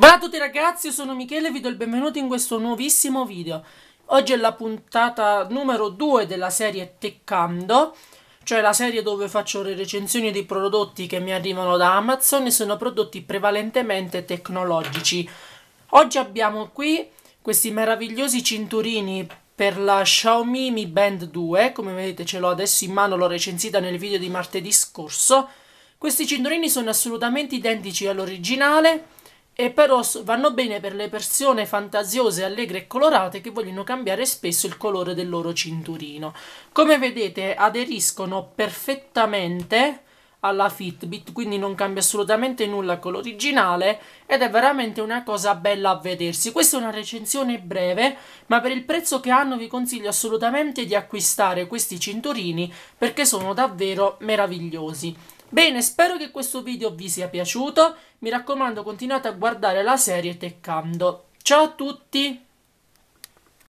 Ciao a tutti ragazzi, io sono Michele e vi do il benvenuto in questo nuovissimo video. Oggi è la puntata numero 2 della serie Teccando, cioè la serie dove faccio le recensioni dei prodotti che mi arrivano da Amazon e sono prodotti prevalentemente tecnologici. Oggi abbiamo qui questi meravigliosi cinturini per la Xiaomi Mi Band 2, come vedete ce l'ho adesso in mano, l'ho recensita nel video di martedì scorso. Questi cinturini sono assolutamente identici all'originale, e però vanno bene per le persone fantasiose, allegre e colorate che vogliono cambiare spesso il colore del loro cinturino. Come vedete aderiscono perfettamente alla Fitbit, quindi non cambia assolutamente nulla con l'originale ed è veramente una cosa bella a vedersi. Questa è una recensione breve, ma per il prezzo che hanno vi consiglio assolutamente di acquistare questi cinturini perché sono davvero meravigliosi. Bene, spero che questo video vi sia piaciuto, mi raccomando continuate a guardare la serie Teccando. Ciao a tutti!